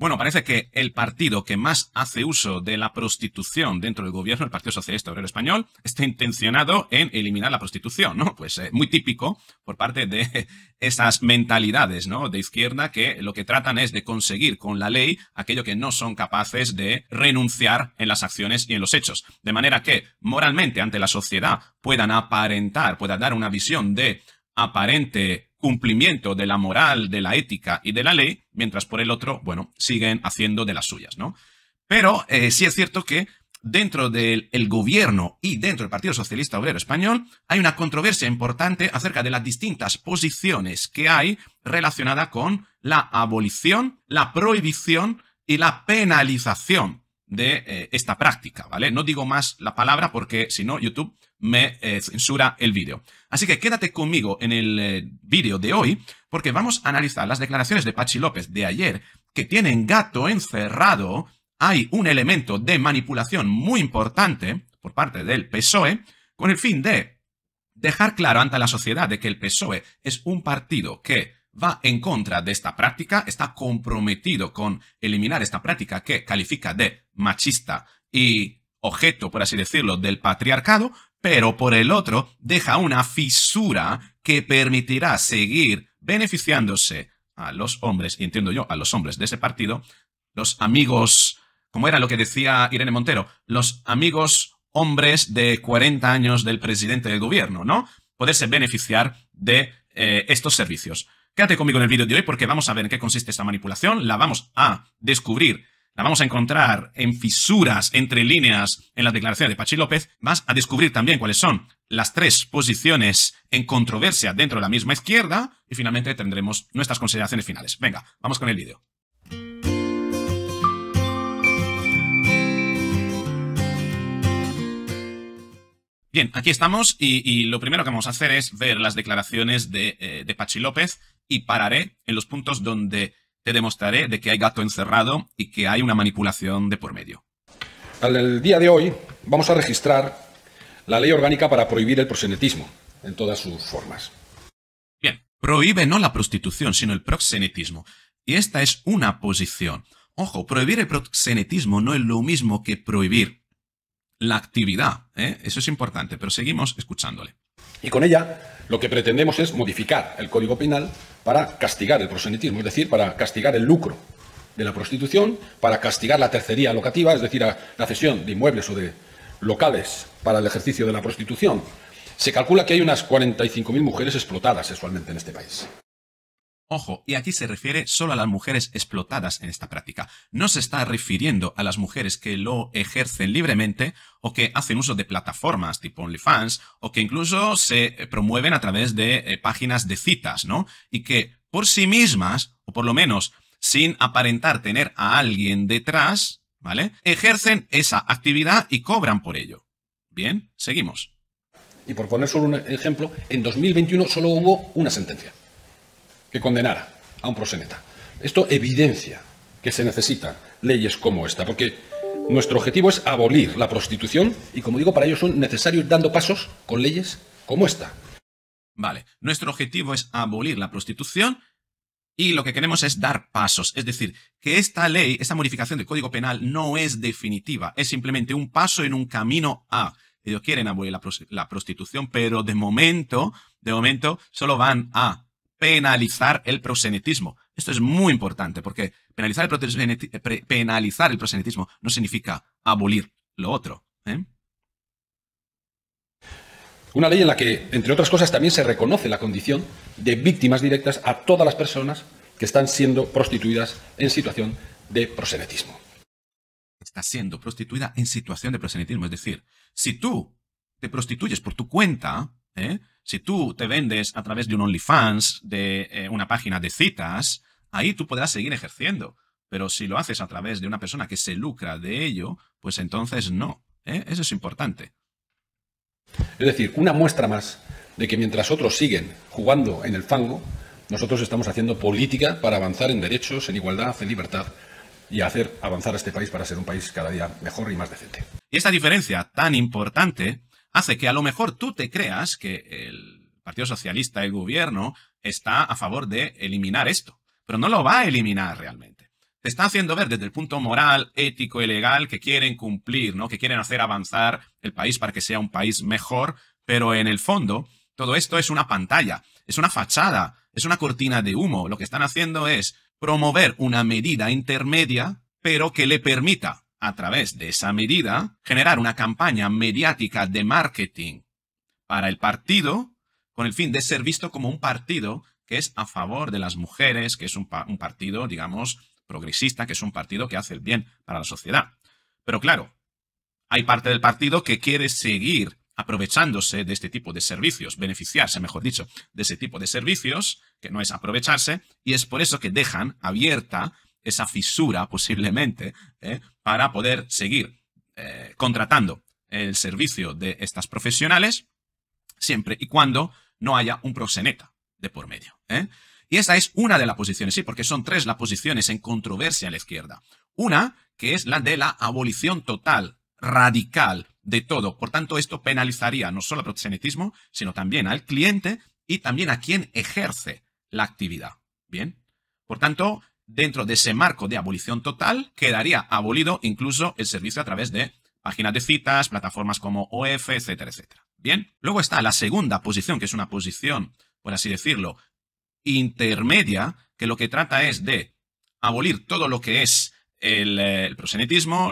Bueno, parece que el partido que más hace uso de la prostitución dentro del gobierno, el Partido Socialista Obrero Español, está intencionado en eliminar la prostitución, ¿no? Pues es eh, muy típico por parte de esas mentalidades, ¿no? De izquierda que lo que tratan es de conseguir con la ley aquello que no son capaces de renunciar en las acciones y en los hechos. De manera que moralmente ante la sociedad puedan aparentar, puedan dar una visión de aparente cumplimiento de la moral, de la ética y de la ley, mientras por el otro, bueno, siguen haciendo de las suyas, ¿no? Pero eh, sí es cierto que dentro del gobierno y dentro del Partido Socialista Obrero Español hay una controversia importante acerca de las distintas posiciones que hay relacionada con la abolición, la prohibición y la penalización de eh, esta práctica, ¿vale? No digo más la palabra porque si no YouTube me eh, censura el vídeo. Así que quédate conmigo en el eh, vídeo de hoy porque vamos a analizar las declaraciones de Pachi López de ayer que tienen gato encerrado. Hay un elemento de manipulación muy importante por parte del PSOE con el fin de dejar claro ante la sociedad de que el PSOE es un partido que va en contra de esta práctica, está comprometido con eliminar esta práctica que califica de machista y objeto, por así decirlo, del patriarcado, pero por el otro deja una fisura que permitirá seguir beneficiándose a los hombres, entiendo yo, a los hombres de ese partido, los amigos, como era lo que decía Irene Montero, los amigos hombres de 40 años del presidente del gobierno, ¿no? Poderse beneficiar de eh, estos servicios. Quédate conmigo en el vídeo de hoy porque vamos a ver en qué consiste esta manipulación, la vamos a descubrir, la vamos a encontrar en fisuras, entre líneas, en las declaraciones de Pachi López, vas a descubrir también cuáles son las tres posiciones en controversia dentro de la misma izquierda y finalmente tendremos nuestras consideraciones finales. Venga, vamos con el vídeo. Bien, aquí estamos y, lo primero que vamos a hacer es ver las declaraciones de, eh, de Pachi López y pararé en los puntos donde te demostraré de que hay gato encerrado y que hay una manipulación de por medio. El día de hoy vamos a registrar la ley orgánica para prohibir el proxenetismo en todas sus formas. Bien, prohíbe no la prostitución, sino el proxenetismo. Y esta es una posición. Ojo, prohibir el proxenetismo no es lo mismo que prohibir la actividad. ¿eh? Eso es importante, pero seguimos escuchándole. Y con ella lo que pretendemos es modificar el Código Penal para castigar el prosenitismo, es decir, para castigar el lucro de la prostitución, para castigar la tercería locativa, es decir, la cesión de inmuebles o de locales para el ejercicio de la prostitución. Se calcula que hay unas 45.000 mujeres explotadas sexualmente en este país. Ojo, y aquí se refiere solo a las mujeres explotadas en esta práctica. No se está refiriendo a las mujeres que lo ejercen libremente o que hacen uso de plataformas tipo OnlyFans o que incluso se eh, promueven a través de eh, páginas de citas, ¿no? Y que por sí mismas, o por lo menos sin aparentar tener a alguien detrás, ¿vale? Ejercen esa actividad y cobran por ello. Bien, seguimos. Y por poner solo un ejemplo, en 2021 solo hubo una sentencia que condenara a un proseneta. Esto evidencia que se necesitan leyes como esta, porque nuestro objetivo es abolir la prostitución y, como digo, para ello son necesarios dando pasos con leyes como esta. Vale, nuestro objetivo es abolir la prostitución y lo que queremos es dar pasos. Es decir, que esta ley, esta modificación del Código Penal no es definitiva, es simplemente un paso en un camino a. Ellos quieren abolir la, la prostitución, pero de momento, de momento, solo van a penalizar el prosenetismo. Esto es muy importante porque penalizar el, prosenetismo no significa abolir lo otro. ¿eh? Una ley en la que, entre otras cosas, también se reconoce la condición de víctimas directas a todas las personas que están siendo prostituidas en situación de prosenetismo. Está siendo prostituida en situación de prosenetismo. Es decir, si tú te prostituyes por tu cuenta, ¿eh? Si tú te vendes a través de un OnlyFans, de eh, una página de citas, ahí tú podrás seguir ejerciendo. Pero si lo haces a través de una persona que se lucra de ello, pues entonces no. ¿eh? Eso es importante. Es decir, una muestra más de que mientras otros siguen jugando en el fango, nosotros estamos haciendo política para avanzar en derechos, en igualdad, en libertad y hacer avanzar a este país para ser un país cada día mejor y más decente. Y esta diferencia tan importante hace que a lo mejor tú te creas que el Partido Socialista, el gobierno, está a favor de eliminar esto, pero no lo va a eliminar realmente. Te está haciendo ver desde el punto moral, ético y legal que quieren cumplir, ¿no? que quieren hacer avanzar el país para que sea un país mejor, pero en el fondo todo esto es una pantalla, es una fachada, es una cortina de humo. Lo que están haciendo es promover una medida intermedia, pero que le permita a través de esa medida, generar una campaña mediática de marketing para el partido con el fin de ser visto como un partido que es a favor de las mujeres, que es un, partido, digamos, progresista, que es un partido que hace el bien para la sociedad. Pero claro, hay parte del partido que quiere seguir aprovechándose de este tipo de servicios, beneficiarse, mejor dicho, de ese tipo de servicios, que no es aprovecharse, y es por eso que dejan abierta esa fisura posiblemente, ¿eh? para poder seguir eh, contratando el servicio de estas profesionales, siempre y cuando no haya un proxeneta de por medio. ¿eh? Y esa es una de las posiciones, sí, porque son tres las posiciones en controversia a la izquierda. Una, que es la de la abolición total, radical, de todo. Por tanto, esto penalizaría no solo al proxenetismo, sino también al cliente y también a quien ejerce la actividad. Bien. Por tanto, dentro de ese marco de abolición total, quedaría abolido incluso el servicio a través de páginas de citas, plataformas como OF, etcétera, etcétera. Bien, luego está la segunda posición, que es una posición, por así decirlo, intermedia, que lo que trata es de abolir todo lo que es el, eh, el,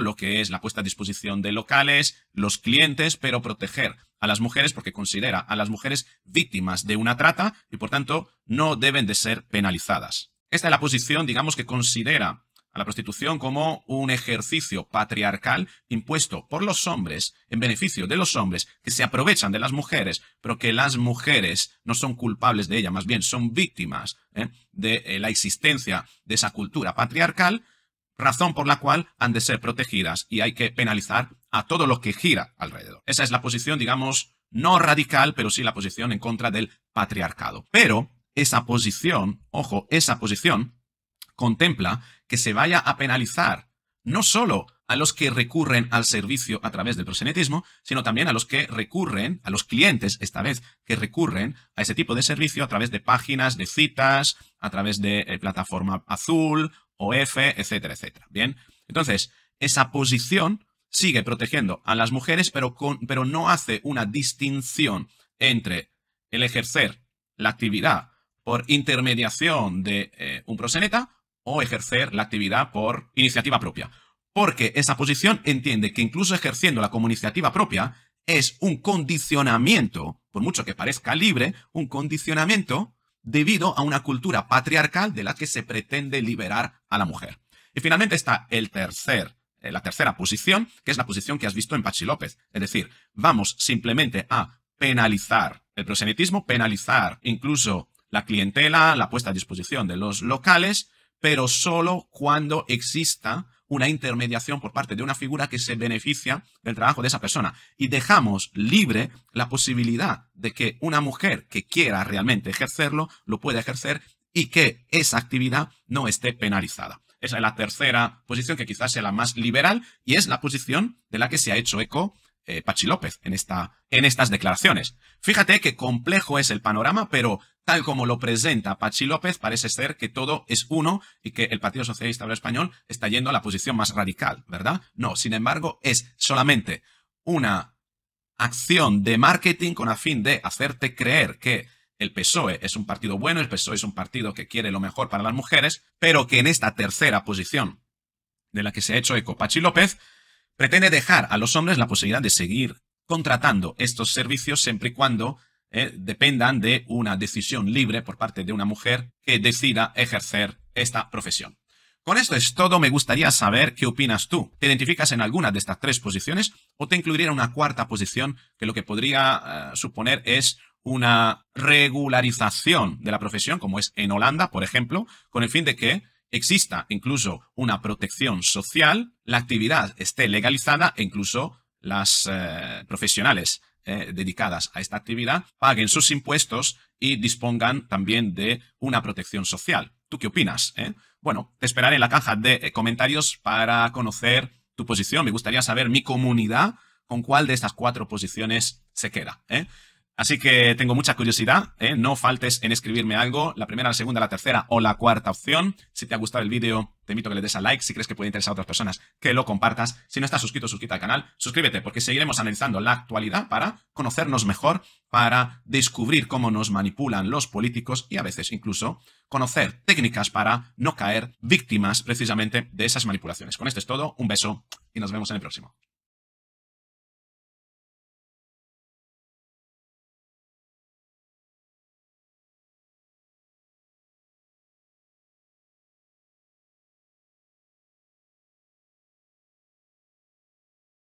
lo que es la puesta a disposición de locales, los clientes, pero proteger a las mujeres porque considera a las mujeres víctimas de una trata y por tanto no deben de ser penalizadas. Esta es la posición, digamos, que considera a la prostitución como un ejercicio patriarcal impuesto por los hombres, en beneficio de los hombres, que se aprovechan de las mujeres, pero que las mujeres no son culpables de ella, más bien son víctimas ¿eh? de eh, la existencia de esa cultura patriarcal, razón por la cual han de ser protegidas y hay que penalizar a todo lo que gira alrededor. Esa es la posición, digamos, no radical, pero sí la posición en contra del patriarcado. Pero esa posición, ojo, esa posición, contempla que se vaya a penalizar no solo a los que recurren al servicio a través del prosenetismo, sino también a los que recurren, a los clientes esta vez, que recurren a ese tipo de servicio a través de páginas, de citas, a través de eh, plataforma azul, OF, etcétera, etcétera. Bien, entonces, esa posición sigue protegiendo a las mujeres, pero, con, pero no hace una distinción entre el ejercer la actividad por intermediación de eh, un proseneta o ejercer la actividad por iniciativa propia. Porque esa posición entiende que incluso ejerciéndola como iniciativa propia es un condicionamiento, por mucho que parezca libre, un condicionamiento debido a una cultura patriarcal de la que se pretende liberar a la mujer. Y finalmente está el tercer, eh, la tercera posición, que es la posición que has visto en Pachi López. Es decir, vamos simplemente a penalizar el prosenetismo, penalizar incluso la clientela, la puesta a disposición de los locales, pero solo cuando exista una intermediación por parte de una figura que se beneficia del trabajo de esa persona. Y dejamos libre la posibilidad de que una mujer que quiera realmente ejercerlo, lo pueda ejercer y que esa actividad no esté penalizada. Esa es la tercera posición que quizás sea la más liberal y es la posición de la que se ha hecho eco eh, Pachi López en, esta, en estas declaraciones. Fíjate qué complejo es el panorama, pero tal como lo presenta Pachi López, parece ser que todo es uno y que el Partido Socialista Obrero Español está yendo a la posición más radical, ¿verdad? No, sin embargo, es solamente una acción de marketing con a fin de hacerte creer que el PSOE es un partido bueno, el PSOE es un partido que quiere lo mejor para las mujeres, pero que en esta tercera posición de la que se ha hecho eco Pachi López, pretende dejar a los hombres la posibilidad de seguir contratando estos servicios siempre y cuando eh, dependan de una decisión libre por parte de una mujer que decida ejercer esta profesión. Con esto es todo, me gustaría saber qué opinas tú. ¿Te identificas en alguna de estas tres posiciones o te incluiría una cuarta posición que lo que podría eh, suponer es una regularización de la profesión, como es en Holanda, por ejemplo, con el fin de que exista incluso una protección social, la actividad esté legalizada e incluso las eh, profesionales eh, dedicadas a esta actividad paguen sus impuestos y dispongan también de una protección social. ¿Tú qué opinas? Eh? Bueno, te esperaré en la caja de eh, comentarios para conocer tu posición. Me gustaría saber mi comunidad con cuál de estas cuatro posiciones se queda. ¿eh? Así que tengo mucha curiosidad, ¿eh? no faltes en escribirme algo, la primera, la segunda, la tercera o la cuarta opción. Si te ha gustado el vídeo, te invito a que le des a like, si crees que puede interesar a otras personas, que lo compartas. Si no estás suscrito, suscríbete al canal, suscríbete, porque seguiremos analizando la actualidad para conocernos mejor, para descubrir cómo nos manipulan los políticos y a veces incluso conocer técnicas para no caer víctimas precisamente de esas manipulaciones. Con esto es todo, un beso y nos vemos en el próximo.